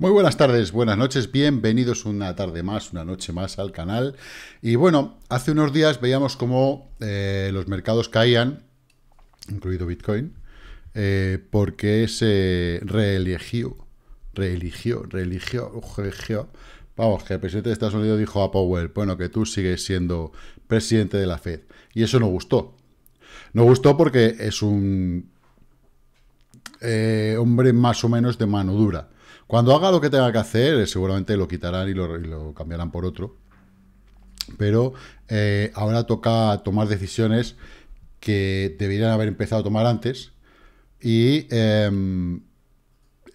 Muy buenas tardes, buenas noches, bienvenidos una tarde más, una noche más al canal. Y bueno, hace unos días veíamos cómo eh, los mercados caían, incluido Bitcoin, eh, porque se reeligió, reeligió, reeligió, reeligió. Vamos, que el presidente de Estados Unidos dijo a Powell, bueno, que tú sigues siendo presidente de la Fed. Y eso no gustó. No gustó porque es un eh, hombre más o menos de mano dura cuando haga lo que tenga que hacer, eh, seguramente lo quitarán y lo, cambiarán por otro. Pero eh, ahora toca tomar decisiones que deberían haber empezado a tomar antes y em,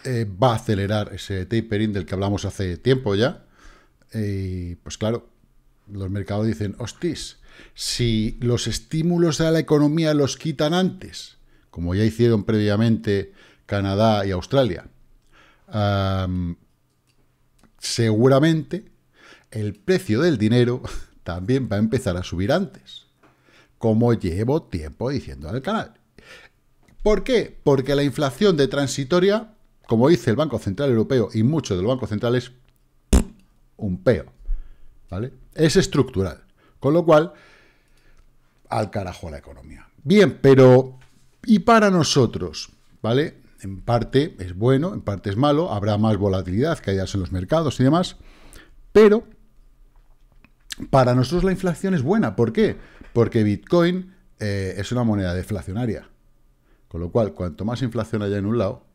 eh, va a acelerar ese tapering del que hablamos hace tiempo ya. Y pues claro, los mercados dicen, hostis, si los estímulos a la economía los quitan antes, como ya hicieron previamente Canadá y Australia, seguramente el precio del dinero también va a empezar a subir antes, como llevo tiempo diciendo el canal. ¿Por qué? Porque la inflación de transitoria, como dice el Banco Central Europeo y muchos de los bancos centrales, un peo, ¿vale? Es estructural, con lo cual, al carajo la economía. Bien, pero, ¿y para nosotros? ¿Vale? en parte es bueno, en parte es malo, habrá más volatilidad, que haya en los mercados y demás, pero para nosotros la inflación es buena. ¿Por qué? Porque Bitcoin eh, es una moneda deflacionaria. Con lo cual, cuanto más inflación haya en un lado,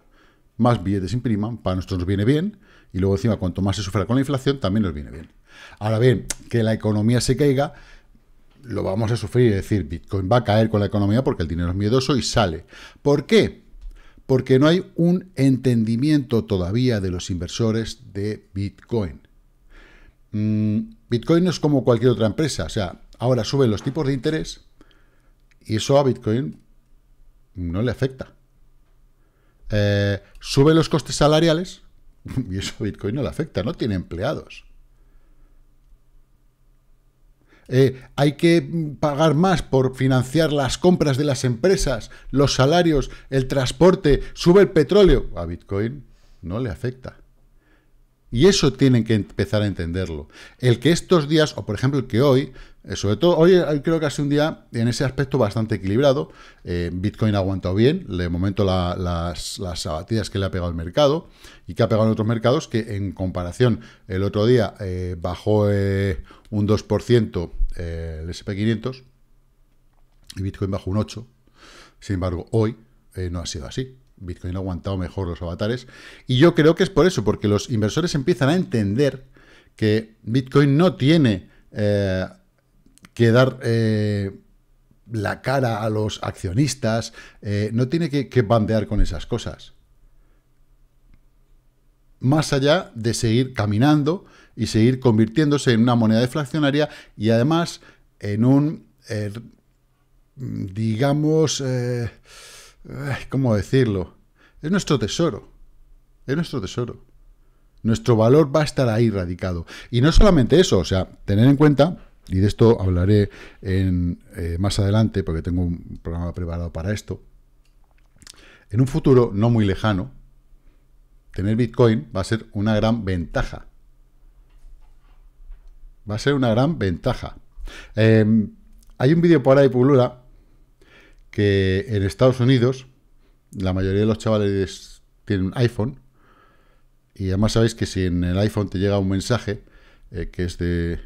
más billetes impriman, para nosotros nos viene bien, y luego encima cuanto más se sufra con la inflación, también nos viene bien. Ahora bien, que la economía se caiga, lo vamos a sufrir, es decir, Bitcoin va a caer con la economía porque el dinero es miedoso y sale. ¿Por qué? porque no hay un entendimiento todavía de los inversores de Bitcoin. Mm, Bitcoin no es como cualquier otra empresa, o sea, ahora suben los tipos de interés y eso a Bitcoin no le afecta. Sube eh, suben los costes salariales y eso a Bitcoin no le afecta, no tiene empleados. Eh, hay que pagar más por financiar las compras de las empresas, los salarios, el transporte, sube el petróleo, a Bitcoin no le afecta. Y eso tienen que empezar a entenderlo. El que estos días, o por ejemplo el que hoy, eh, sobre todo hoy eh, creo que ha sido un día en ese aspecto bastante equilibrado, eh, Bitcoin ha aguantado bien, de momento las, abatidas que le ha pegado el mercado y que ha pegado en otros mercados, que en comparación el otro día bajó un 2% el SP500 y Bitcoin bajó un 8%, sin embargo hoy no ha sido así. Bitcoin ha aguantado mejor los avatares. Y yo creo que es por eso, porque los inversores empiezan a entender que Bitcoin no tiene eh, que dar eh, la cara a los accionistas, eh, no tiene que, bandear con esas cosas. Más allá de seguir caminando y seguir convirtiéndose en una moneda deflacionaria y además en un, digamos, ¿Cómo decirlo? Es nuestro tesoro. Es nuestro tesoro. Nuestro valor va a estar ahí radicado. Y no solamente eso, o sea, tener en cuenta, y de esto hablaré en, eh, más adelante, porque tengo un programa preparado para esto, en un futuro no muy lejano, tener Bitcoin va a ser una gran ventaja. Va a ser una gran ventaja. Em, hay un vídeo por ahí, Pulula, que en Estados Unidos la mayoría de los chavales tienen un iPhone y además sabéis que si en el iPhone te llega un mensaje eh, que es de,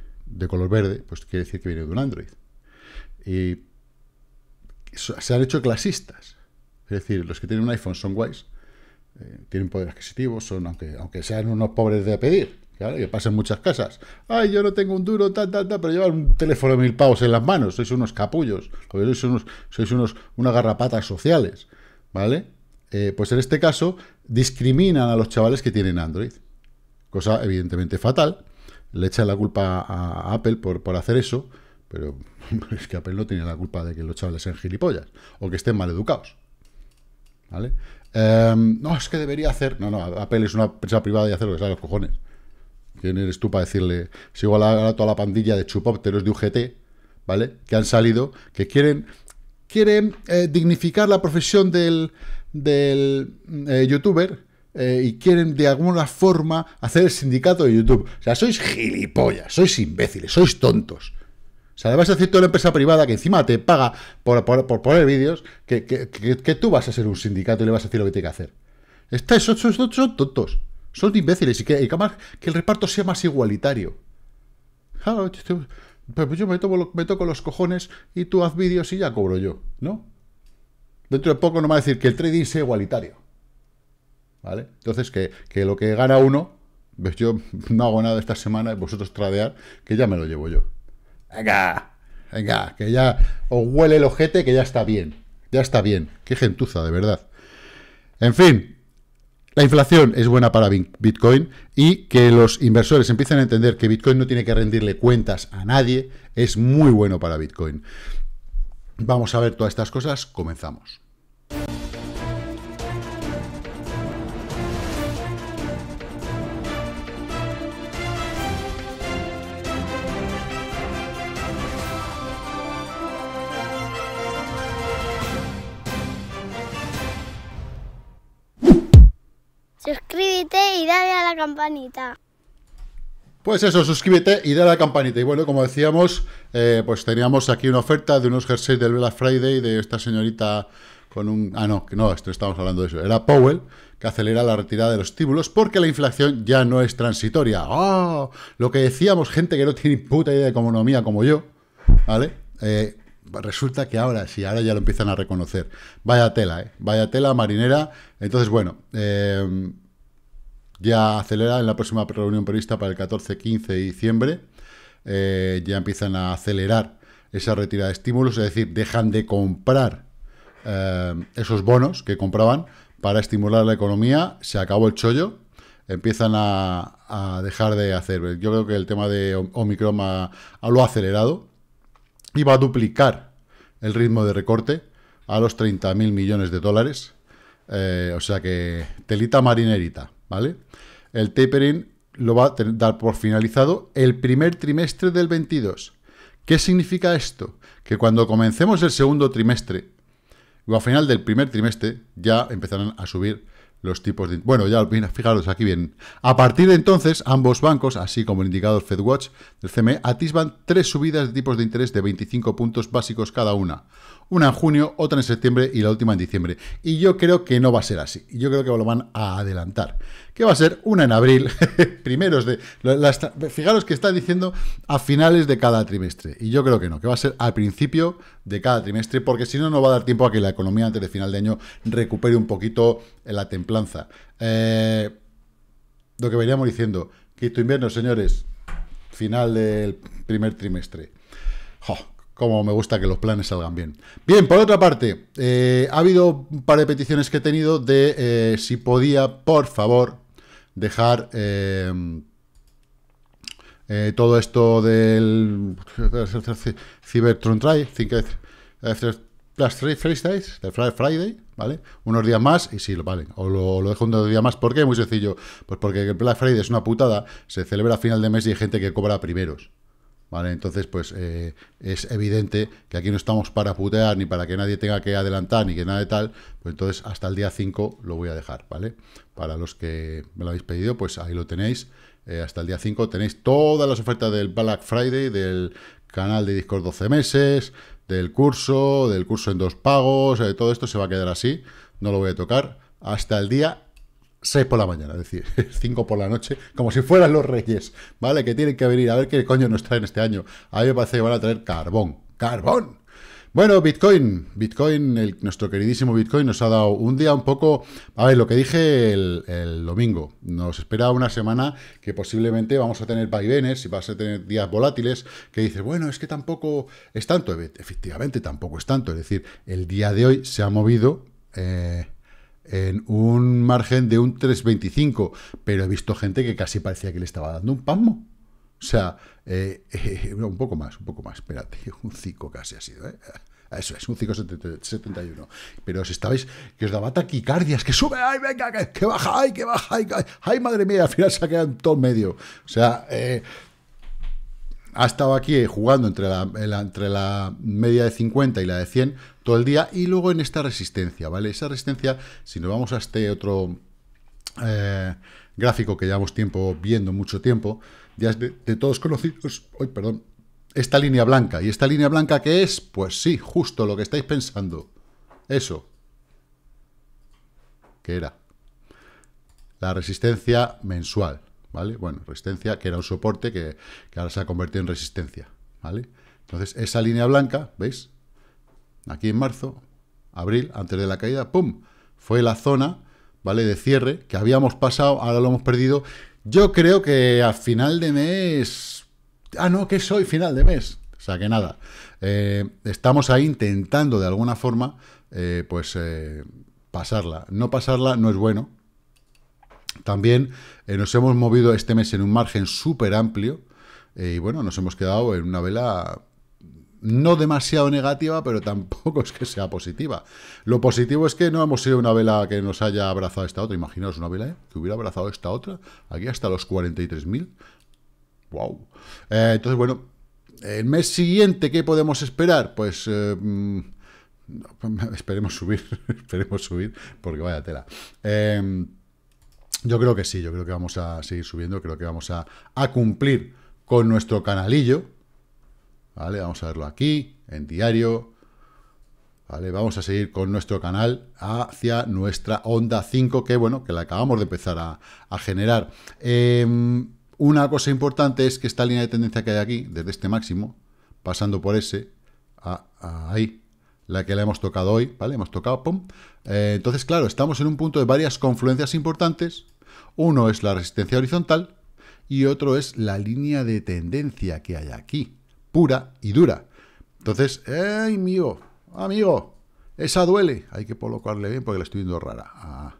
color verde, pues quiere decir que viene de un Android. Y se han hecho clasistas. Es decir, los que tienen un iPhone son guays, eh, tienen poder adquisitivo, son, aunque, aunque sean unos pobres de pedir, Claro, que pasa en muchas casas. Ay, yo no tengo un duro, tal, tal, tal, pero llevan un teléfono de mil pavos en las manos. Sois unos capullos. Sois unos, unas garrapatas sociales. ¿Vale? Eh, pues en este caso, discriminan a los chavales que tienen Android. Cosa evidentemente fatal. Le echan la culpa a Apple por, hacer eso. Pero es que Apple no tiene la culpa de que los chavales sean gilipollas. O que estén mal educados. ¿Vale? Em, no, es que debería hacer. No, no, Apple es una empresa privada y hace lo que sea los cojones. ¿Quién eres tú para decirle? Es igual a toda la pandilla de chupópteros de UGT, ¿vale? Que han salido, que quieren, quieren eh, dignificar la profesión del, del eh, youtuber eh, y quieren de alguna forma hacer el sindicato de YouTube. O sea, sois gilipollas, sois imbéciles, sois tontos. O sea, le vas a decir toda la empresa privada que encima te paga por, poner vídeos, que, que, tú vas a ser un sindicato y le vas a decir lo que tiene que hacer. Estáis, son, son, son tontos. Son de imbéciles y que, que, el reparto sea más igualitario. pues yo me toco, los cojones y tú haz vídeos y ya cobro yo, ¿no? Dentro de poco no me va a decir que el trading sea igualitario. ¿Vale? Entonces, que, lo que gana uno, pues yo no hago nada esta semana, vosotros tradear, que ya me lo llevo yo. Venga, venga, que ya os huele el ojete, que ya está bien. Ya está bien. Qué gentuza, de verdad. En fin, la inflación es buena para Bitcoin y que los inversores empiecen a entender que Bitcoin no tiene que rendirle cuentas a nadie es muy bueno para Bitcoin. Vamos a ver todas estas cosas, comenzamos. campanita. Pues eso, suscríbete y da la campanita. Y bueno, como decíamos, eh, pues teníamos aquí una oferta de unos jerseys del Black Friday de esta señorita con un... Ah, no, no, esto estamos hablando de eso. Era Powell, que acelera la retirada de los estímulos porque la inflación ya no es transitoria. ¡Oh! Lo que decíamos, gente que no tiene puta idea de economía como yo, ¿vale? Eh, resulta que ahora sí, ahora ya lo empiezan a reconocer. Vaya tela, ¿eh? Vaya tela marinera. Entonces, bueno... Eh, ya acelera en la próxima reunión prevista para el 14, 15 de diciembre. Eh, ya empiezan a acelerar esa retirada de estímulos, es decir, dejan de comprar eh, esos bonos que compraban para estimular la economía, se acabó el chollo, empiezan a, dejar de hacer. Yo creo que el tema de Omicron lo ha acelerado y va a duplicar el ritmo de recorte a los 30.000 millones de dólares. Eh, o sea que telita marinerita. ¿vale? El tapering lo va a dar por finalizado el primer trimestre del 22. ¿Qué significa esto? Que cuando comencemos el segundo trimestre, o al final del primer trimestre, ya empezarán a subir los tipos de... Bueno, ya fijaros aquí bien. A partir de entonces, ambos bancos, así como el indicador FedWatch del CME, atisban tres subidas de tipos de interés de 25 puntos básicos cada una una en junio, otra en septiembre y la última en diciembre. Y yo creo que no va a ser así. Yo creo que lo van a adelantar. Que va a ser una en abril, primeros de... fijaros que está diciendo a finales de cada trimestre. Y yo creo que no, que va a ser al principio de cada trimestre, porque si no, no va a dar tiempo a que la economía antes de final de año recupere un poquito la templanza. Eh, lo que veníamos diciendo, que invierno, señores, final del primer trimestre. ¡Jo! como me gusta que los planes salgan bien. Bien, por otra parte, eh, ha habido un par de peticiones que he tenido de eh, si podía, por favor, dejar eh, todo esto del Cybertron Try, Fridays, Friday, ¿vale? Unos días más y sí, vale, o lo, lo dejo un día más. ¿Por qué? Muy sencillo. Pues porque el Black Friday es una putada, se celebra a final de mes y hay gente que cobra primeros. ¿Vale? Entonces, pues eh, es evidente que aquí no estamos para putear, ni para que nadie tenga que adelantar, ni que nada de tal, pues entonces hasta el día 5 lo voy a dejar, ¿vale? Para los que me lo habéis pedido, pues ahí lo tenéis, eh, hasta el día 5 tenéis todas las ofertas del Black Friday, del canal de Discord 12 meses, del curso, del curso en dos pagos, eh, todo esto se va a quedar así, no lo voy a tocar, hasta el día 6 por la mañana, es decir, 5 por la noche, como si fueran los reyes, ¿vale? Que tienen que venir a ver qué coño nos traen este año. A mí me parece que van a traer carbón, carbón. Bueno, Bitcoin, Bitcoin, nuestro queridísimo Bitcoin nos ha dado un día un poco, a ver, lo que dije el, domingo, nos espera una semana que posiblemente vamos a tener vaivenes y vas a tener días volátiles que dices, bueno, es que tampoco es tanto, e, efectivamente tampoco es tanto, es decir, el día de hoy se ha movido... Eh, en un margen de un 3,25, pero he visto gente que casi parecía que le estaba dando un palmo. O sea, eh, eh, un poco más, un poco más, espérate, un 5 casi ha sido, ¿eh? ah, Eso es, un 571. Pero os estabais, que os daba taquicardias, que sube, ay, venga, que, baja, ay, que baja, ay, madre mía, al final se ha quedado en todo medio. O sea, ha estado aquí jugando entre la, entre la media de 50 y la de 100 todo el día y luego en esta resistencia, ¿vale? Esa resistencia, si nos vamos a este otro eh, gráfico que llevamos tiempo viendo, mucho tiempo, ya es de, todos conocidos, hoy, perdón, esta línea blanca. ¿Y esta línea blanca qué es? Pues sí, justo lo que estáis pensando. Eso. ¿Qué era? La resistencia mensual, ¿vale? Bueno, resistencia que era un soporte que, que ahora se ha convertido en resistencia, ¿vale? Entonces, esa línea blanca, ¿veis? aquí en marzo, abril, antes de la caída, ¡pum! Fue la zona, ¿vale? De cierre que habíamos pasado, ahora lo hemos perdido. Yo creo que a final de mes... Ah, no, que soy final de mes. O sea que nada, eh, estamos ahí intentando de alguna forma, eh, pues, eh, pasarla. No pasarla no es bueno. También nos hemos movido este mes en un margen súper amplio y bueno, nos hemos quedado en una vela no demasiado negativa, pero tampoco es que sea positiva. Lo positivo es que no hemos sido una vela que nos haya abrazado esta otra. Imaginaos una vela ¿eh? que hubiera abrazado esta otra, aquí hasta los 43.000. ¡Wow! Eh, entonces, bueno, el mes siguiente, ¿qué podemos esperar? Pues... Eh, mm, esperemos subir, esperemos subir, porque vaya tela. Em, yo creo que sí, yo creo que vamos a seguir subiendo, creo que vamos a, a cumplir con nuestro canalillo, Vamos a verlo aquí, en diario, ¿vale? Vamos a seguir con nuestro canal hacia nuestra onda 5, que bueno, que la acabamos de empezar a, generar. Em, una cosa importante es que esta línea de tendencia que hay aquí, desde este máximo, pasando por ese, ahí, la que la hemos tocado hoy, ¿vale? Hemos tocado, pum. Eh, entonces, claro, estamos en un punto de varias confluencias importantes. Uno es la resistencia horizontal y otro es la línea de tendencia que hay aquí pura y dura. Entonces, ¡ay, mío! ¡Amigo! ¡Esa duele! Hay que colocarle bien porque la estoy viendo rara. Ah,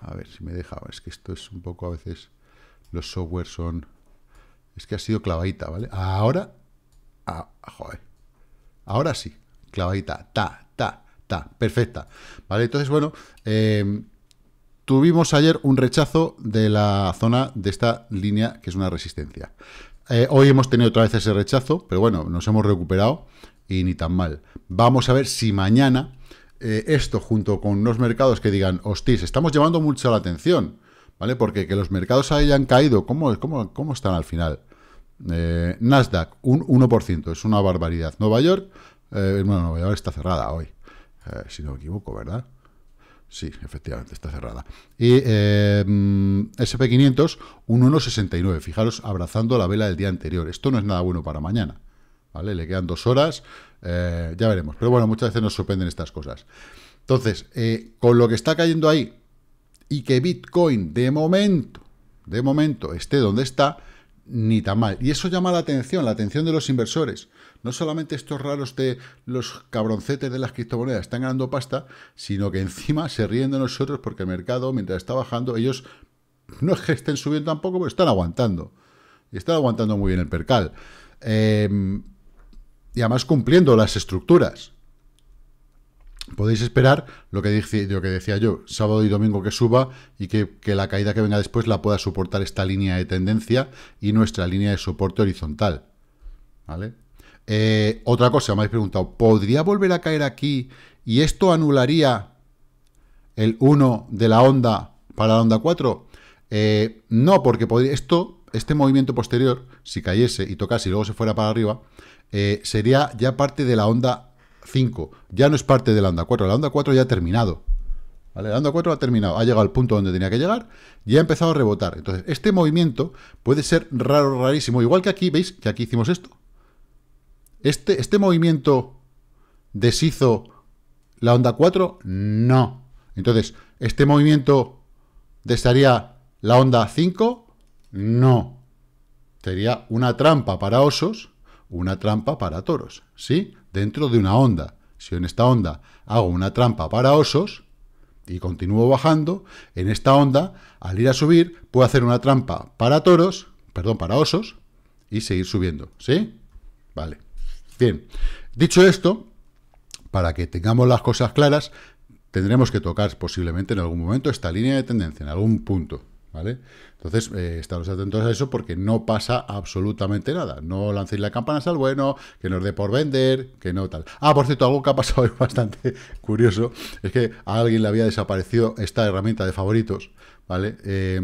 a ver si me deja. Es que esto es un poco a veces... Los software son... Es que ha sido clavadita, ¿vale? Ahora... Ah, joder. Ahora sí. Clavadita. Ta, ta, ta. Perfecta. ¿Vale? Entonces, bueno... Em, tuvimos ayer un rechazo de la zona de esta línea, que es una resistencia. Eh, hoy hemos tenido otra vez ese rechazo, pero bueno, nos hemos recuperado y ni tan mal. Vamos a ver si mañana eh, esto junto con los mercados que digan, hostis, estamos llevando mucho la atención, ¿vale? Porque que los mercados hayan caído, ¿cómo, están al final? Eh, Nasdaq, un 1%, es una barbaridad. Nueva York, bueno, Nueva York está cerrada hoy, si no me equivoco, ¿verdad? Sí, efectivamente, está cerrada. Y eh, em, SP500, un 1,69. Fijaros, abrazando la vela del día anterior. Esto no es nada bueno para mañana. ¿Vale? Le quedan dos horas. Eh, ya veremos. Pero bueno, muchas veces nos sorprenden estas cosas. Entonces, eh, con lo que está cayendo ahí y que Bitcoin de momento, de momento, esté donde está, ni tan mal. Y eso llama la atención, la atención de los inversores. No solamente estos raros de los cabroncetes de las criptomonedas están ganando pasta, sino que encima se ríen de nosotros porque el mercado, mientras está bajando, ellos no es que estén subiendo tampoco, pero están aguantando. Y Están aguantando muy bien el percal. Em, y además cumpliendo las estructuras. Podéis esperar lo que, dije, lo que decía yo, sábado y domingo que suba y que, que la caída que venga después la pueda soportar esta línea de tendencia y nuestra línea de soporte horizontal. ¿Vale? Eh, otra cosa, me habéis preguntado, ¿podría volver a caer aquí y esto anularía el 1 de la onda para la onda 4? Eh, no, porque podría, esto, este movimiento posterior, si cayese y tocase y luego se fuera para arriba, eh, sería ya parte de la onda 5. Ya no es parte de la onda 4. La onda 4 ya ha terminado. ¿Vale? La onda 4 ha terminado. Ha llegado al punto donde tenía que llegar y ha empezado a rebotar. Entonces, este movimiento puede ser raro, rarísimo. Igual que aquí, ¿veis? Que aquí hicimos esto. ¿Este, ¿Este, movimiento deshizo la onda 4? No. Entonces, ¿este movimiento desharía la onda 5? No. Sería una trampa para osos, una trampa para toros, ¿sí? Dentro de una onda. Si en esta onda hago una trampa para osos y continúo bajando, en esta onda, al ir a subir, puedo hacer una trampa para toros, perdón, para osos, y seguir subiendo, ¿sí? Vale. Bien, dicho esto, para que tengamos las cosas claras, tendremos que tocar posiblemente en algún momento esta línea de tendencia, en algún punto, ¿vale? Entonces, estamos eh, estaros atentos a eso porque no pasa absolutamente nada. No lancéis la campana al bueno, que nos dé por vender, que no tal. Ah, por cierto, algo que ha pasado es bastante curioso es que a alguien le había desaparecido esta herramienta de favoritos, ¿vale? Eh,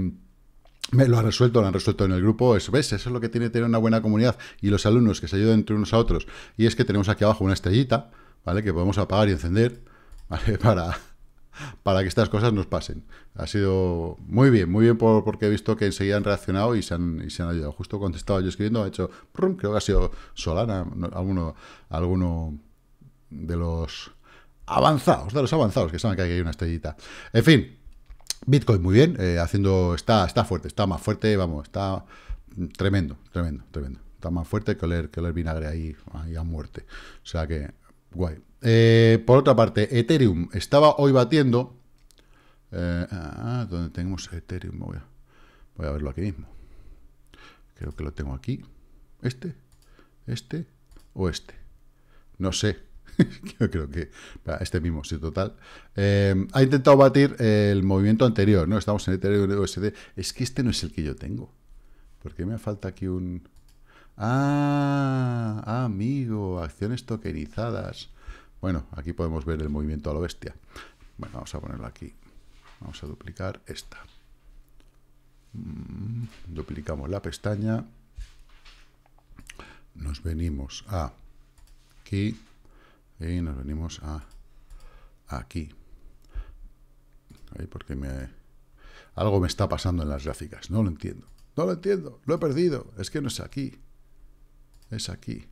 me lo han resuelto, lo han resuelto en el grupo. Es, ¿Ves? Eso es lo que tiene tener una buena comunidad y los alumnos que se ayudan entre unos a otros. Y es que tenemos aquí abajo una estrellita, ¿vale? Que podemos apagar y encender, ¿vale? Para, para que estas cosas nos pasen. Ha sido muy bien, muy bien porque he visto que enseguida han reaccionado y se han, y se han ayudado. Justo cuando estaba yo escribiendo, ha hecho, creo que ha sido Solana, alguno, alguno de los avanzados, de los avanzados, que saben que hay una estrellita. En fin, Bitcoin muy bien, eh, haciendo está, está fuerte, está más fuerte, vamos, está tremendo, tremendo, tremendo. Está más fuerte que oler, que vinagre ahí, ahí a muerte. O sea que, guay. Eh, por otra parte, Ethereum estaba hoy batiendo. Eh, ah, ah, tenemos Ethereum, voy a, voy a verlo aquí mismo. Creo que lo tengo aquí. ¿Este? ¿Este? ¿O este? No sé. yo creo que este mismo, sí, total. Eh, ha intentado batir el movimiento anterior, ¿no? Estamos en el de USD. Es que este no es el que yo tengo. ...porque qué me falta aquí un...? Ah, amigo, acciones tokenizadas. Bueno, aquí podemos ver el movimiento a la bestia. Bueno, vamos a ponerlo aquí. Vamos a duplicar esta. Mm, duplicamos la pestaña. Nos venimos aquí y nos venimos a aquí. Ahí porque me algo me está pasando en las gráficas, no lo entiendo. No lo entiendo, lo he perdido, es que no es aquí. Es aquí.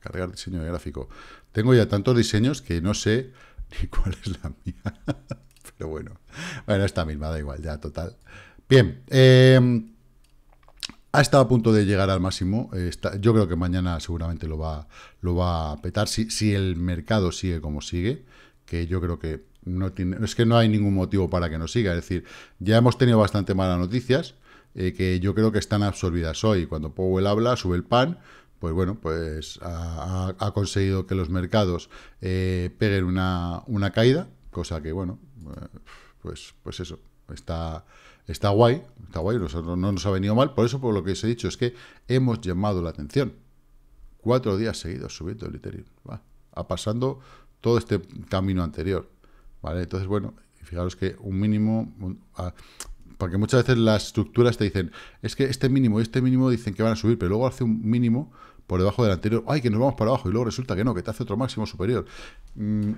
Cargar diseño de gráfico. Tengo ya tantos diseños que no sé ni cuál es la mía. Pero bueno, bueno, esta misma da igual, ya, total. Bien, eh, ha estado a punto de llegar al máximo. Eh, yo creo que mañana seguramente lo va, lo va a petar. Si, el mercado sigue como sigue, que yo creo que no tiene, es que no hay ningún motivo para que no siga. Es decir, ya hemos tenido bastante malas noticias eh, que yo creo que están absorbidas hoy. Cuando Powell habla, sube el pan. Pues bueno, pues ha, conseguido que los mercados eh, peguen una, una caída, cosa que bueno, pues, pues eso, está, Está guay, está guay, no nos ha venido mal, por eso por lo que os he dicho es que hemos llamado la atención. Cuatro días seguidos subiendo el Ethereum, ¿va? A pasando todo este camino anterior, ¿vale? Entonces, bueno, fijaros que un mínimo, porque muchas veces las estructuras te dicen, es que este mínimo y este mínimo dicen que van a subir, pero luego hace un mínimo por debajo del anterior, ay, que nos vamos para abajo, y luego resulta que no, que te hace otro máximo superior. Mm,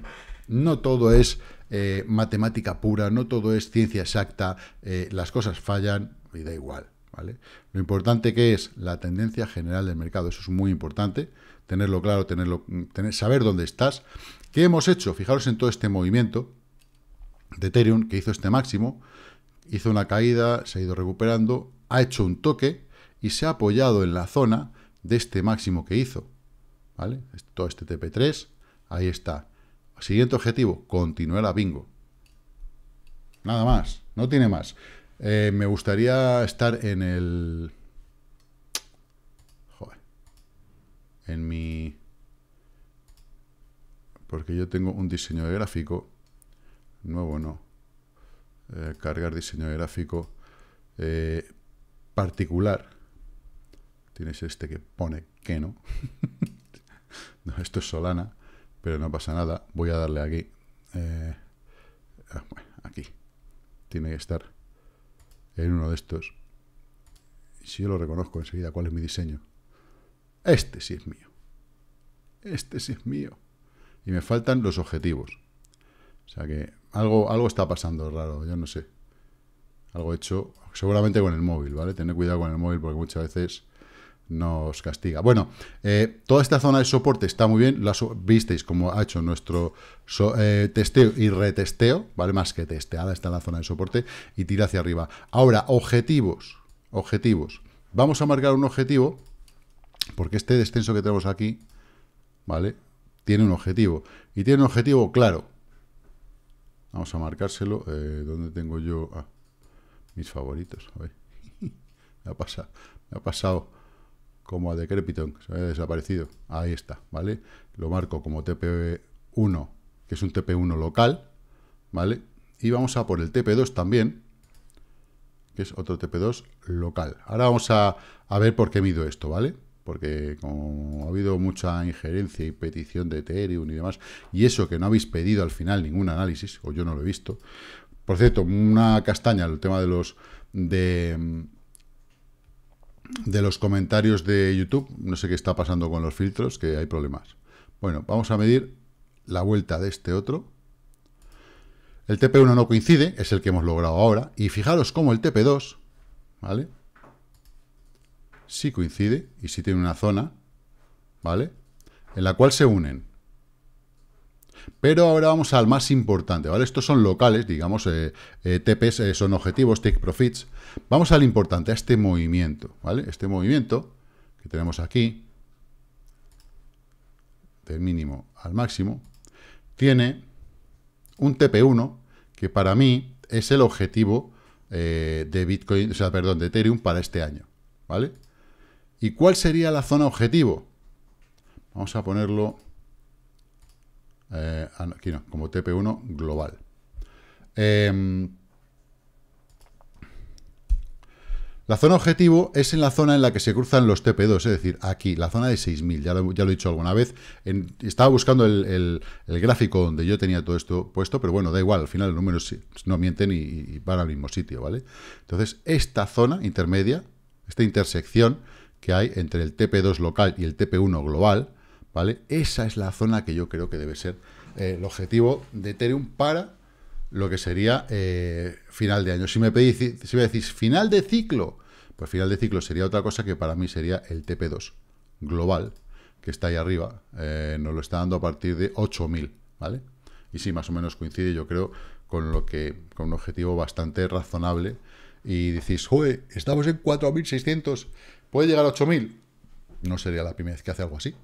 no todo es eh, matemática pura, no todo es ciencia exacta, eh, las cosas fallan y da igual. ¿vale? Lo importante que es la tendencia general del mercado, eso es muy importante, tenerlo claro, tenerlo, saber dónde estás. ¿Qué hemos hecho? Fijaros en todo este movimiento de Ethereum que hizo este máximo, hizo una caída, se ha ido recuperando, ha hecho un toque y se ha apoyado en la zona de este máximo que hizo. ¿Vale? Todo este TP3, ahí está. Siguiente objetivo, continúe la bingo. Nada más, no tiene más. Eh, me gustaría estar en el... Joder. En mi... Porque yo tengo un diseño de gráfico. Nuevo no. Eh, cargar diseño de gráfico eh, particular. Tienes este que pone que no. no. Esto es Solana pero no pasa nada. Voy a darle aquí. Eh, ah, aquí. Tiene que estar en uno de estos. Si yo lo reconozco enseguida, ¿cuál es mi diseño? Este sí es mío. Este sí es mío. Y me faltan los objetivos. O sea que algo, algo está pasando raro, yo no sé. Algo hecho, seguramente con el móvil, ¿vale? Tener cuidado con el móvil porque muchas veces nos castiga. Bueno, eh, toda esta zona de soporte está muy bien, la visteis como ha hecho nuestro eh, testeo y retesteo, ¿vale? Más que testeada está en la zona de soporte y tira hacia arriba. Ahora, objetivos, objetivos. Vamos a marcar un objetivo, porque este descenso que tenemos aquí, ¿vale? Tiene un objetivo, y tiene un objetivo claro. Vamos a marcárselo, eh, ¿dónde tengo yo? Ah, mis favoritos, a ver. me ha pasado, me ha pasado como a Decrepiton, que se había desaparecido. Ahí está, ¿vale? Lo marco como TP1, que es un TP1 local, ¿vale? Y vamos a por el TP2 también, que es otro TP2 local. Ahora vamos a, a ver por qué mido esto, ¿vale? Porque como ha habido mucha injerencia y petición de Ethereum y demás, y eso que no habéis pedido al final ningún análisis, o yo no lo he visto. Por cierto, una castaña el tema de los... de de los comentarios de YouTube. No sé qué está pasando con los filtros, que hay problemas. Bueno, vamos a medir la vuelta de este otro. El TP1 no coincide, es el que hemos logrado ahora. Y fijaros cómo el TP2, ¿vale? Sí coincide y sí tiene una zona, ¿vale? En la cual se unen. Pero ahora vamos al más importante, ¿vale? Estos son locales, digamos, eh, eh, TPs eh, son objetivos, take profits. Vamos al importante, a este movimiento, ¿vale? Este movimiento que tenemos aquí, del mínimo al máximo, tiene un TP1 que para mí es el objetivo de Bitcoin, o sea, perdón, de Ethereum para este año, ¿vale? ¿Y cuál sería la zona objetivo? Vamos a ponerlo eh, ah, aquí no, como TP1 global. Em, la zona objetivo es en la zona en la que se cruzan los TP2, es decir, aquí, la zona de 6.000, ya lo, ya lo he dicho alguna vez. estaba buscando el, gráfico donde yo tenía todo esto puesto, pero bueno, da igual, al final los números no mienten y, y van al mismo sitio, ¿vale? Entonces, esta zona intermedia, esta intersección que hay entre el TP2 local y el TP1 global, ¿vale? Esa es la zona que yo creo que debe ser eh, el objetivo de Ethereum para lo que sería eh, final de año. Si me pedís, si me decís final de ciclo, pues final de ciclo sería otra cosa que para mí sería el TP2 global, que está ahí arriba, eh, nos lo está dando a partir de 8000, ¿vale? Y sí, más o menos coincide, yo creo, con lo que con un objetivo bastante razonable. Y decís, joder, estamos en 4600, ¿puede llegar a 8000? No sería la primera vez que hace algo así,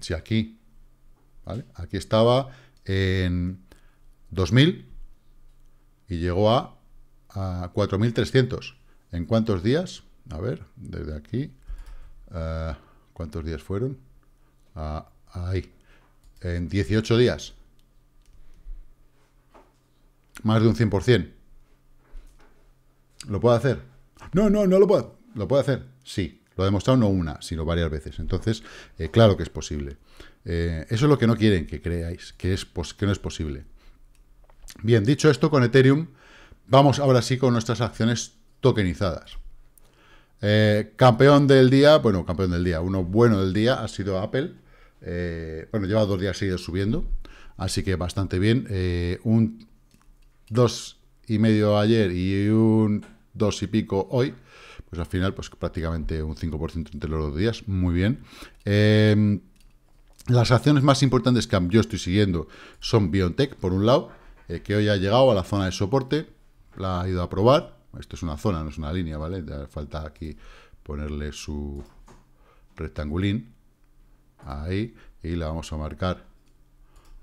si aquí, Aquí estaba en 2.000 y llegó a, 4.300. ¿En cuántos días? A ver, desde aquí, eh, ¿cuántos días fueron? Ah, ahí, en 18 días. Más de un 100%. ¿Lo puedo hacer? No, no, no lo puedo. ¿Lo puedo hacer? Sí. Lo ha demostrado no una, sino varias veces. Entonces, eh, claro que es posible. Eh, eso es lo que no quieren que creáis, que, es, que no es posible. Bien, dicho esto, con Ethereum, vamos ahora sí con nuestras acciones tokenizadas. Eh, campeón del día, bueno, campeón del día, uno bueno del día ha sido Apple. bueno, lleva dos días seguidos subiendo, así que bastante bien. un dos y medio ayer y un dos y pico hoy pues al final, pues prácticamente un 5% entre los dos días, muy bien. Em, las acciones más importantes que yo estoy siguiendo son BioNTech, por un lado, eh, que hoy ha llegado a la zona de soporte, la ha ido a probar, esto es una zona, no es una línea, ¿vale? Falta aquí ponerle su rectangulín, ahí, y la vamos a marcar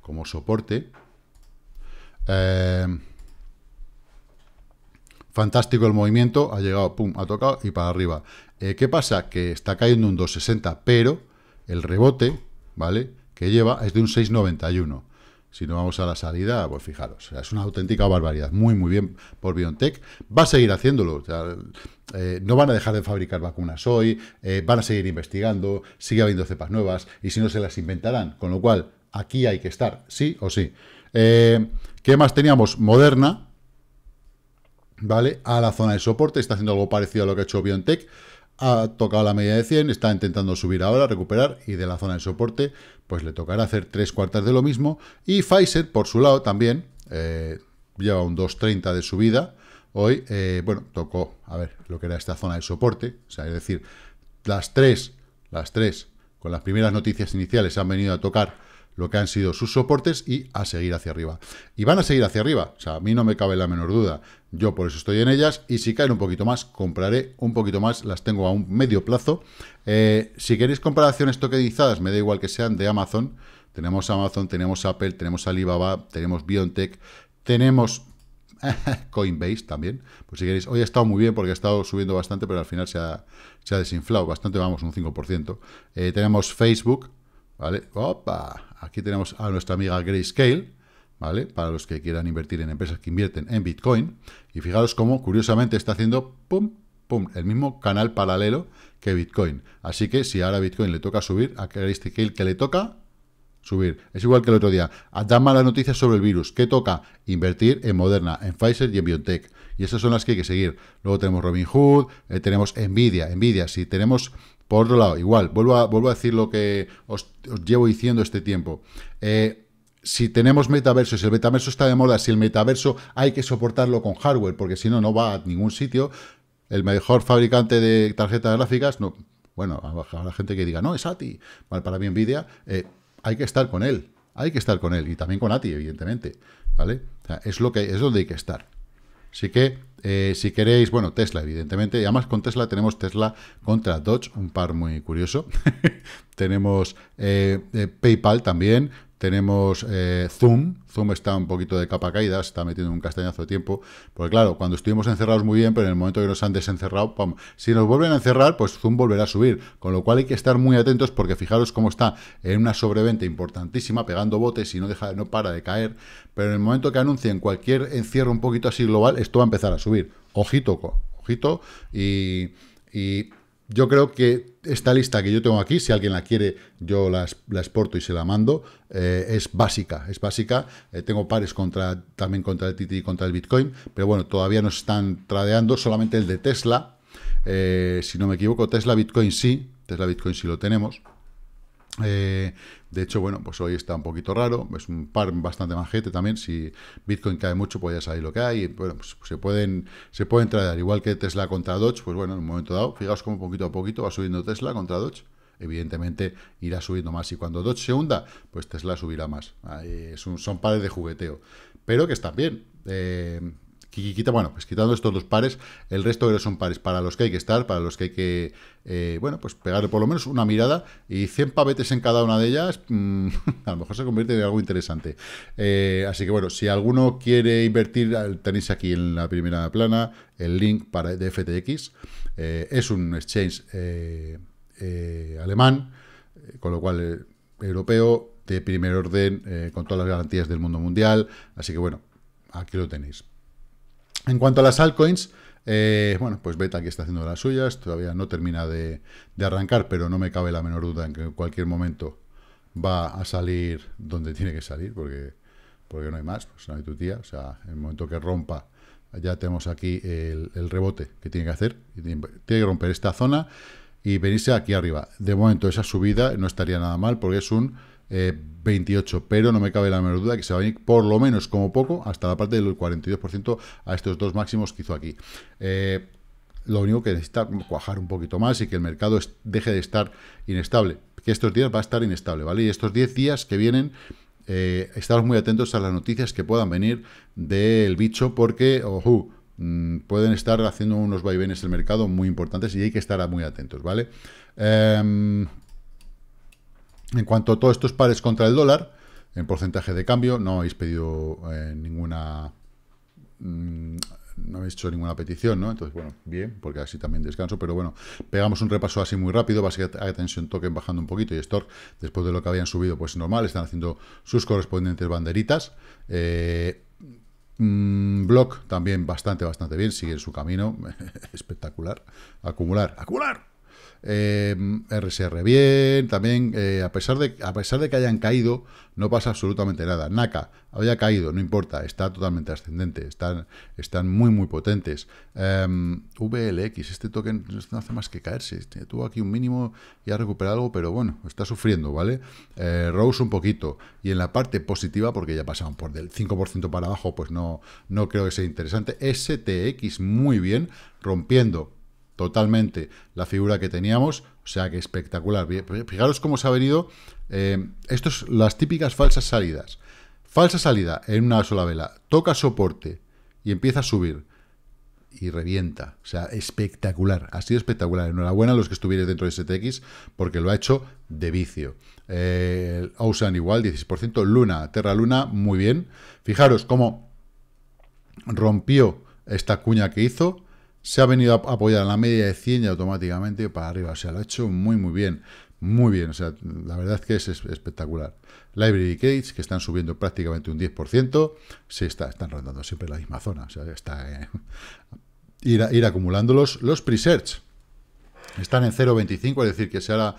como soporte. Eh, Fantástico el movimiento, ha llegado, pum, ha tocado y para arriba. Eh, ¿Qué pasa? Que está cayendo un 2,60, pero el rebote, ¿vale? Que lleva es de un 6,91. Si no vamos a la salida, pues fijaros, es una auténtica barbaridad. Muy, muy bien por BioNTech. Va a seguir haciéndolo. Eh, no van a dejar de fabricar vacunas hoy, eh, van a seguir investigando, sigue habiendo cepas nuevas y si no se las inventarán. Con lo cual, aquí hay que estar, sí o sí. ¿Qué más teníamos? Moderna, ¿vale? A la zona de soporte, está haciendo algo parecido a lo que ha hecho BioNTech, ha tocado la media de 100, está intentando subir ahora, recuperar, y de la zona de soporte, pues le tocará hacer tres cuartas de lo mismo. Y Pfizer, por su lado, también eh, lleva un 2.30 de subida. Hoy, eh, bueno, tocó, a ver, lo que era esta zona de soporte, o sea, es decir, las tres, las tres, con las primeras noticias iniciales han venido a tocar lo que han sido sus soportes y a seguir hacia arriba. Y van a seguir hacia arriba, o sea, a mí no me cabe la menor duda. Yo por eso estoy en ellas y si caen un poquito más, compraré un poquito más, las tengo a un medio plazo. Eh, si queréis comprar acciones tokenizadas, me da igual que sean de Amazon. Tenemos Amazon, tenemos Apple, tenemos Alibaba, tenemos BioNTech, tenemos Coinbase también. Pues si queréis, hoy ha estado muy bien porque ha estado subiendo bastante, pero al final se ha, desinflado bastante, vamos, un 5%. Eh, tenemos Facebook, ¿vale? Aquí tenemos a nuestra amiga Grayscale, ¿vale? Para los que quieran invertir en empresas que invierten en Bitcoin. Y fijaros cómo, curiosamente, está haciendo pum, el mismo canal paralelo que Bitcoin. Así que si ahora a Bitcoin le toca subir, a Grayscale que le toca subir. Es igual que el otro día. Ah, Dan malas noticias sobre el virus. ¿Qué toca? Invertir en Moderna, en Pfizer y en Biotech Y esas son las que hay que seguir. Luego tenemos Robin Hood eh, tenemos Nvidia. Nvidia, si tenemos por otro lado, igual, vuelvo a, decir lo que os, llevo diciendo este tiempo. Eh, si tenemos metaverso, si el metaverso está de moda, si el metaverso hay que soportarlo con hardware, porque si no, no va a ningún sitio. El mejor fabricante de tarjetas gráficas, no, bueno, la gente que diga, no, es ATI, para mí NVIDIA, eh, hay que estar con él, hay que estar con él, y también con ATI, evidentemente, ¿vale? es, lo que, es donde hay que estar. Así que, eh, si queréis, bueno, Tesla, evidentemente, y además con Tesla tenemos Tesla contra Dodge, un par muy curioso. tenemos eh, eh, PayPal también, tenemos eh, Zoom. Zoom está un poquito de capa caída, está metiendo un castañazo de tiempo. Porque claro, cuando estuvimos encerrados muy bien, pero en el momento que nos han desencerrado, si nos vuelven a encerrar, pues Zoom volverá a subir. Con lo cual hay que estar muy atentos porque fijaros cómo está en una sobreventa importantísima, pegando botes y no, no para de caer. Pero en el momento que anuncien cualquier encierro un poquito así global, esto va a empezar a subir. Ojito, ojito. Y, y yo creo que esta lista que yo tengo aquí, si alguien la quiere, yo la, exporto y se la mando, eh, es básica, es básica. Eh, tengo pares contra, también contra el Titi y contra el Bitcoin, pero bueno, todavía no están tradeando, solamente el de Tesla, eh, si no me equivoco, Tesla Bitcoin sí, Tesla Bitcoin sí lo tenemos, eh, de hecho, bueno, pues hoy está un poquito raro, es un par bastante majete también, si Bitcoin cae mucho, pues ya sabéis lo que hay, bueno, pues se pueden, se traer, igual que Tesla contra Dodge, pues bueno, en un momento dado, fijaos como poquito a poquito va subiendo Tesla contra Dodge, evidentemente irá subiendo más, y cuando Dodge se hunda, pues Tesla subirá más, son pares de jugueteo, pero que están bien, eh, bueno, pues quitando estos dos pares, el resto de son pares para los que hay que estar, para los que hay que, eh, bueno, pues pegarle por lo menos una mirada y 100 pavetes en cada una de ellas, mm, a lo mejor se convierte en algo interesante. Eh, así que bueno, si alguno quiere invertir, tenéis aquí en la primera plana el link para de FTX. Eh, es un exchange alemán, con lo cual europeo, de primer orden, con todas las garantías del mundo mundial. Así que bueno, aquí lo tenéis. En cuanto a las altcoins, eh, bueno, pues Beta aquí está haciendo las suyas, todavía no termina de, arrancar, pero no me cabe la menor duda en que en cualquier momento va a salir donde tiene que salir, porque, porque no hay más, pues no hay tu tía, o sea, en el momento que rompa, ya tenemos aquí el, rebote que tiene que hacer, y tiene que romper esta zona y venirse aquí arriba. De momento esa subida no estaría nada mal, porque es un 28, eh, pero no me cabe la menor duda que se va a venir por lo menos como poco hasta la parte del 42% a estos dos máximos que hizo aquí. Eh, lo único que necesita cuajar un poquito más y que el mercado deje de estar inestable, que estos días va a estar inestable, ¿vale? Y estos 10 días que vienen, eh, estamos muy atentos a las noticias que puedan venir del bicho porque, ojo, mm, pueden estar haciendo unos vaivenes el mercado muy importantes y hay que estar muy atentos, ¿vale? Em, en cuanto a todos estos pares contra el dólar, en porcentaje de cambio, no habéis pedido eh, ninguna... Mm, no habéis hecho ninguna petición, ¿no? Entonces, bueno, bien, porque así también descanso, pero bueno, pegamos un repaso así muy rápido, básicamente Atención token bajando un poquito y Stork, después de lo que habían subido, pues normal, están haciendo sus correspondientes banderitas. Eh, mm, block también bastante, bastante bien, sigue en su camino, espectacular. Acumular, acumular, RSR eh, bien, también, eh, a, pesar de, a pesar de que hayan caído, no pasa absolutamente nada. Naka, había caído, no importa, está totalmente ascendente, están, están muy, muy potentes. Em, VLX, este token no hace más que caerse, este, tuvo aquí un mínimo y ha recuperado algo, pero bueno, está sufriendo, ¿vale? Eh, Rose un poquito, y en la parte positiva, porque ya pasaron por del 5% para abajo, pues no, no creo que sea interesante. STX, muy bien, rompiendo totalmente la figura que teníamos, o sea que espectacular. Fijaros cómo se ha venido, eh, esto es las típicas falsas salidas. Falsa salida en una sola vela, toca soporte y empieza a subir y revienta. O sea, espectacular, ha sido espectacular. Enhorabuena a los que estuvierais dentro de STX porque lo ha hecho de vicio. Eh, ...Ocean igual, 16%, Luna, Terra Luna, muy bien. Fijaros cómo rompió esta cuña que hizo, se ha venido a apoyar en la media de 100 y automáticamente para arriba. O sea, lo ha hecho muy, muy bien. Muy bien, o sea, la verdad es que es espectacular. Library gates que están subiendo prácticamente un 10%, se está, están rondando siempre la misma zona. O sea, está eh, ir, ir acumulándolos. Los search están en 0.25, es decir, que se, hará,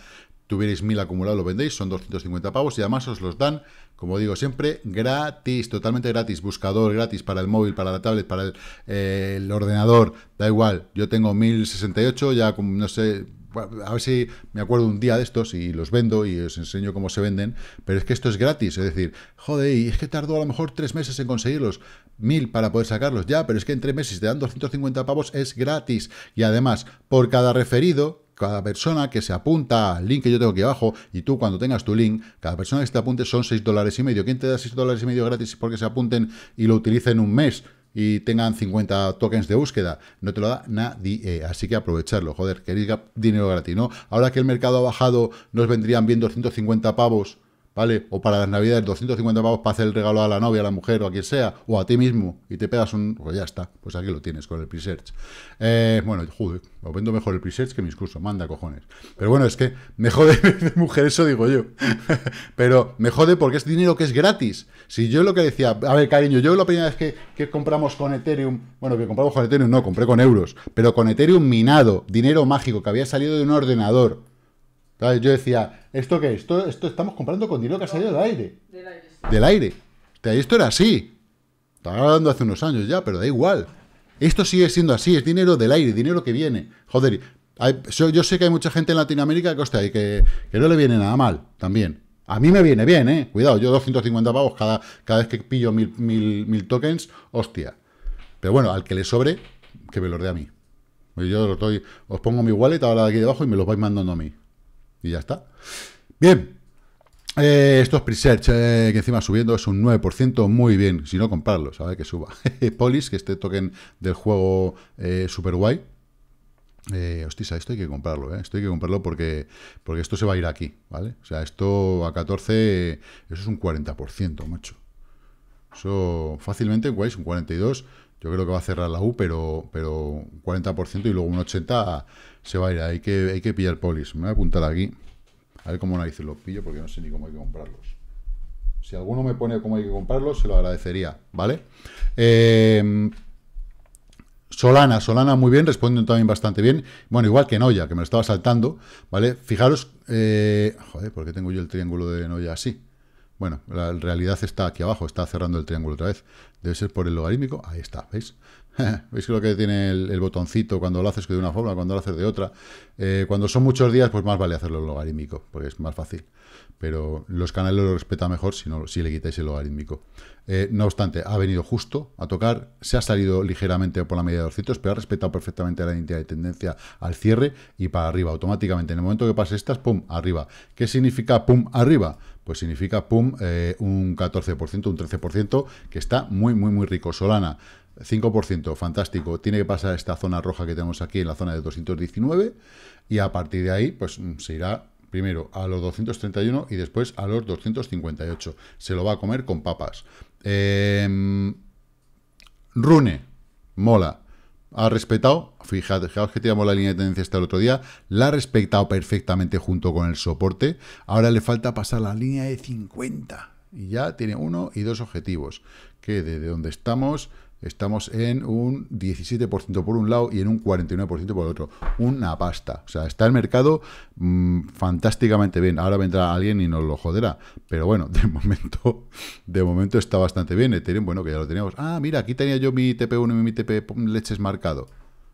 tuvierais 1000 acumulados, lo vendéis, son 250 pavos y además os los dan, como digo siempre, gratis, totalmente gratis, buscador gratis para el móvil, para la tablet, para el, eh, ordenador, da igual, yo tengo 1068, ya no sé, a ver si me acuerdo un día de estos y los vendo y os enseño cómo se venden, pero es que esto es gratis, es decir, joder, y es que tardó a lo mejor tres meses en conseguirlos, mil para poder sacarlos ya, pero es que en tres meses te dan 250 pavos, es gratis. Y además, por cada referido, cada persona que se apunta al link que yo tengo aquí abajo, y tú cuando tengas tu link, cada persona que se te apunte son 6 dólares y medio. ¿Quién te da 6 dólares y medio gratis porque se apunten y lo utilicen un mes? y tengan 50 tokens de búsqueda. No te lo da nadie. Así que aprovecharlo. Joder, queréis dinero gratis, ¿no? Ahora que el mercado ha bajado, nos vendrían bien 250 pavos ¿vale? O para las navidades, 250 pavos para hacer el regalo a la novia, a la mujer o a quien sea, o a ti mismo, y te pegas un... Pues ya está, pues aquí lo tienes con el presearch. Eh, bueno, joder, lo vendo mejor el presearch que mi cursos, manda cojones. Pero bueno, es que me jode de mujer, eso digo yo. Pero me jode porque es dinero que es gratis. Si yo lo que decía, a ver, cariño, yo la primera vez que, que compramos con Ethereum, bueno, que compramos con Ethereum, no, compré con euros, pero con Ethereum minado, dinero mágico que había salido de un ordenador, yo decía, ¿esto qué? Esto, esto estamos comprando con dinero que ha salido del aire. Del aire. Esto era así. Estaba hablando hace unos años ya, pero da igual. Esto sigue siendo así, es dinero del aire, dinero que viene. Joder, yo, sé que hay mucha gente en Latinoamérica que, hostia, que, no le viene nada mal también. A mí me viene bien, ¿eh? Cuidado, yo 250 pavos cada, cada vez que pillo mil, mil, mil tokens, hostia. Pero bueno, al que le sobre, que me lo dé a mí. Yo lo estoy, os pongo mi wallet ahora aquí debajo y me los vais mandando a mí y ya está. Bien, eh, estos presets eh, que encima subiendo es un 9%, muy bien, si no comprarlo sabe que suba. Polis, que este token del juego eh, super guay. hostia, esto hay que comprarlo, esto hay que comprarlo porque, porque esto se va a ir aquí, ¿vale? O sea, esto a 14, eso es un 40%, macho. Eso fácilmente, guay, es un 42, yo creo que va a cerrar la U, pero, pero un 40% y luego un 80% se va a ir. Hay que, hay que pillar polis. Me voy a apuntar aquí. A ver cómo narices los pillo, porque no sé ni cómo hay que comprarlos. Si alguno me pone cómo hay que comprarlos, se lo agradecería, ¿vale? Em, Solana, Solana muy bien, responden también bastante bien. Bueno, igual que Noya, que me lo estaba saltando, ¿vale? Fijaros, eh, joder, ¿por qué tengo yo el triángulo de Noya así? Bueno, la realidad está aquí abajo, está cerrando el triángulo otra vez. Debe ser por el logarítmico, ahí está, ¿veis? Veis lo que tiene el, botoncito cuando lo haces de una forma, cuando lo haces de otra. Eh, cuando son muchos días, pues más vale hacerlo logarítmico, porque es más fácil. Pero los canales lo respeta mejor si, si le quitáis el logarítmico. Eh, no obstante, ha venido justo a tocar, se ha salido ligeramente por la medida de los pero ha respetado perfectamente la identidad de tendencia al cierre y para arriba automáticamente. En el momento que pase estas, pum, arriba. ¿Qué significa pum, arriba? Pues significa pum, eh, un 14%, un 13%, que está muy, muy, muy rico. Solana. 5%, fantástico. Tiene que pasar esta zona roja que tenemos aquí en la zona de 219 y a partir de ahí pues mm, se irá primero a los 231 y después a los 258. Se lo va a comer con papas. Em, Rune, mola. Ha respetado, fíjate, fijaos que teníamos la línea de tendencia hasta el otro día, la ha respetado perfectamente junto con el soporte. Ahora le falta pasar la línea de 50. Y ya tiene uno y dos objetivos, que desde donde estamos Estamos en un 17% por un lado y en un 49% por el otro. Una pasta. O sea, está el mercado mm, fantásticamente bien. Ahora vendrá alguien y nos lo joderá. Pero bueno, de momento, de momento está bastante bien. Ethereum, bueno, que ya lo teníamos. Ah, mira, aquí tenía yo mi TP1 y mi TP leches marcado.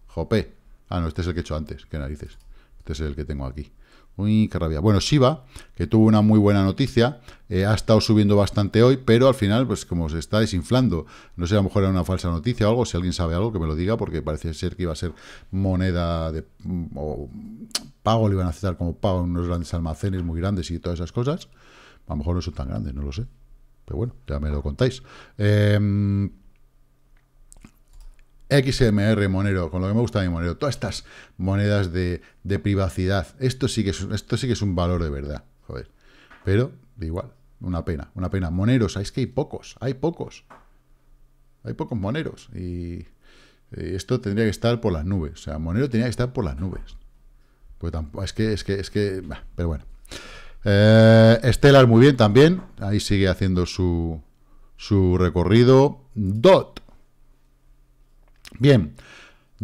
Jope. Ah, no, este es el que he hecho antes. Qué narices. Este es el que tengo aquí. Uy, qué rabia. Bueno, Shiba, que tuvo una muy buena noticia, eh, ha estado subiendo bastante hoy, pero al final, pues como se está desinflando, no sé, a lo mejor era una falsa noticia o algo, si alguien sabe algo que me lo diga, porque parece ser que iba a ser moneda de mm, o pago, le iban a aceptar como pago en unos grandes almacenes muy grandes y todas esas cosas. A lo mejor no son tan grandes, no lo sé. Pero bueno, ya me lo contáis. Em, XMR Monero, con lo que me gusta mi Monero, todas estas monedas de, privacidad, esto sí, que es, esto sí que es un valor de verdad, joder. Pero, de igual, una pena, una pena. Moneros, es que hay pocos, hay pocos. Hay pocos moneros y, esto tendría que estar por las nubes. O sea, Monero tenía que estar por las nubes. Pues es que, es que, es que, pero bueno. Eh, Estelar muy bien también, ahí sigue haciendo su, su recorrido. DOT, Bien,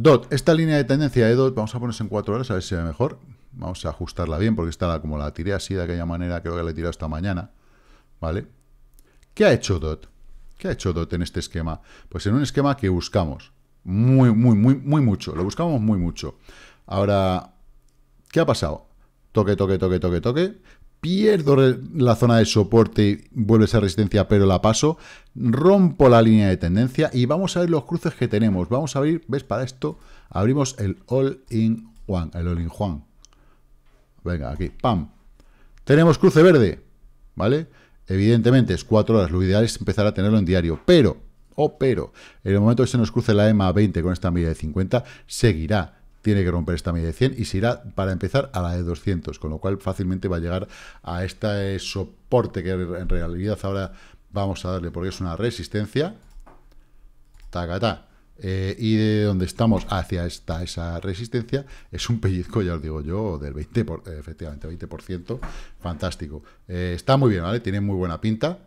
DOT, esta línea de tendencia de DOT, vamos a ponerse en 4 horas a ver si ve mejor. Vamos a ajustarla bien porque está como la tiré así de aquella manera, creo que la he tirado esta mañana. ¿Vale? ¿Qué ha hecho DOT? ¿Qué ha hecho DOT en este esquema? Pues en un esquema que buscamos muy, muy, muy, muy mucho. Lo buscamos muy mucho. Ahora, ¿qué ha pasado? Toque, toque, toque, toque, toque pierdo la zona de soporte, vuelve esa resistencia, pero la paso, rompo la línea de tendencia y vamos a ver los cruces que tenemos. Vamos a abrir, ¿ves? Para esto abrimos el All in One, el All in Juan. Venga, aquí, pam. Tenemos cruce verde, ¿vale? Evidentemente es cuatro horas, lo ideal es empezar a tenerlo en diario, pero, o oh, pero, en el momento que se nos cruce la EMA 20 con esta media de 50, seguirá tiene que romper esta media de 100 y se irá para empezar a la de 200, con lo cual fácilmente va a llegar a este soporte que en realidad ahora vamos a darle porque es una resistencia. Eh, y de donde estamos hacia esta, esa resistencia es un pellizco, ya os digo yo, del 20%, efectivamente, 20%, fantástico. Eh, está muy bien, ¿vale? Tiene muy buena pinta.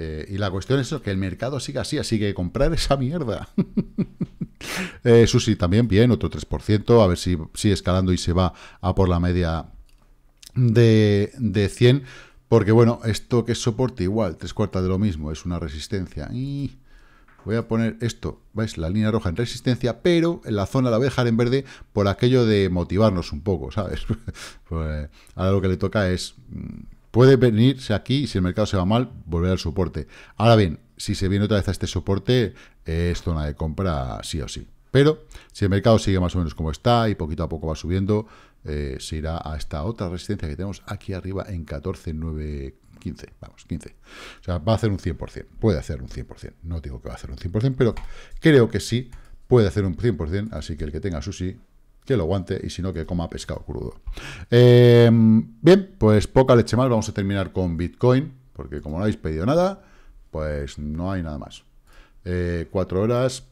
Eh, y la cuestión es que el mercado sigue así, así que comprar esa mierda. eh, sí, también, bien, otro 3%, a ver si sigue escalando y se va a por la media de, 100. Porque bueno, esto que es soporte igual, tres cuartas de lo mismo, es una resistencia. voy a poner esto, ¿veis? La línea roja en resistencia, pero en la zona la voy a dejar en verde por aquello de motivarnos un poco, ¿sabes? pues, ahora lo que le toca es mm, Puede venirse aquí y si el mercado se va mal, volver al soporte. Ahora bien, si se viene otra vez a este soporte, eh, es zona de compra sí o sí. Pero si el mercado sigue más o menos como está y poquito a poco va subiendo, eh, se irá a esta otra resistencia que tenemos aquí arriba en 9, 15, vamos, 15. O sea, va a hacer un 100%, puede hacer un 100%. No digo que va a hacer un 100%, pero creo que sí puede hacer un 100%, así que el que tenga sí que lo aguante y si no, que coma pescado crudo. Eh, bien, pues poca leche mal, Vamos a terminar con Bitcoin, porque como no habéis pedido nada, pues no hay nada más. Eh, cuatro horas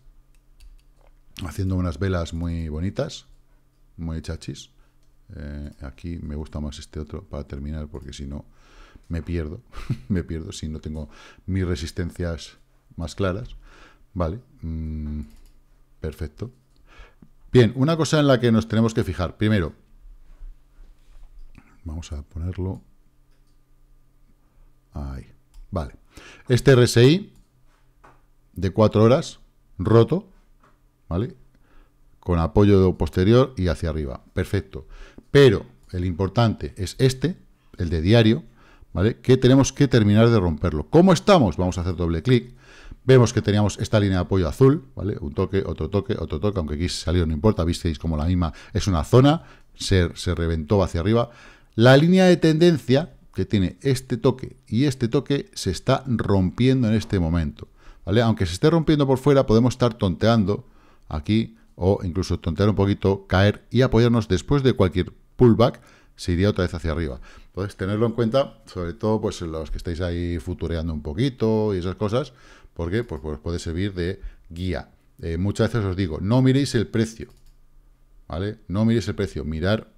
haciendo unas velas muy bonitas, muy chachis. Eh, aquí me gusta más este otro para terminar, porque si no, me pierdo. me pierdo si no tengo mis resistencias más claras. Vale, mm, perfecto. Bien, una cosa en la que nos tenemos que fijar. Primero, vamos a ponerlo ahí. Vale. Este RSI de cuatro horas, roto, ¿vale? Con apoyo posterior y hacia arriba. Perfecto. Pero el importante es este, el de diario, ¿vale? Que tenemos que terminar de romperlo. ¿Cómo estamos? Vamos a hacer doble clic. Vemos que teníamos esta línea de apoyo azul, ¿vale? Un toque, otro toque, otro toque, aunque aquí salió, no importa, visteis como la misma es una zona, se, se reventó hacia arriba. La línea de tendencia, que tiene este toque y este toque, se está rompiendo en este momento, ¿vale? Aunque se esté rompiendo por fuera, podemos estar tonteando aquí, o incluso tontear un poquito, caer y apoyarnos después de cualquier pullback, se iría otra vez hacia arriba. Entonces, tenerlo en cuenta, sobre todo pues los que estáis ahí futureando un poquito y esas cosas, porque pues, pues puede servir de guía. Eh, muchas veces os digo, no miréis el precio, ¿vale? No miréis el precio, mirar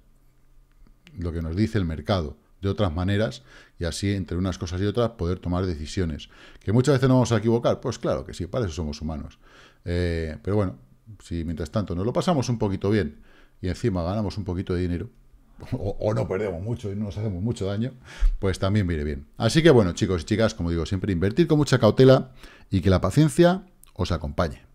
lo que nos dice el mercado de otras maneras y así entre unas cosas y otras poder tomar decisiones. Que muchas veces nos vamos a equivocar, pues claro que sí, para eso somos humanos. Eh, pero bueno, si mientras tanto nos lo pasamos un poquito bien y encima ganamos un poquito de dinero, o, no perdemos mucho y no nos hacemos mucho daño, pues también viene bien. Así que bueno, chicos y chicas, como digo, siempre invertir con mucha cautela y que la paciencia os acompañe.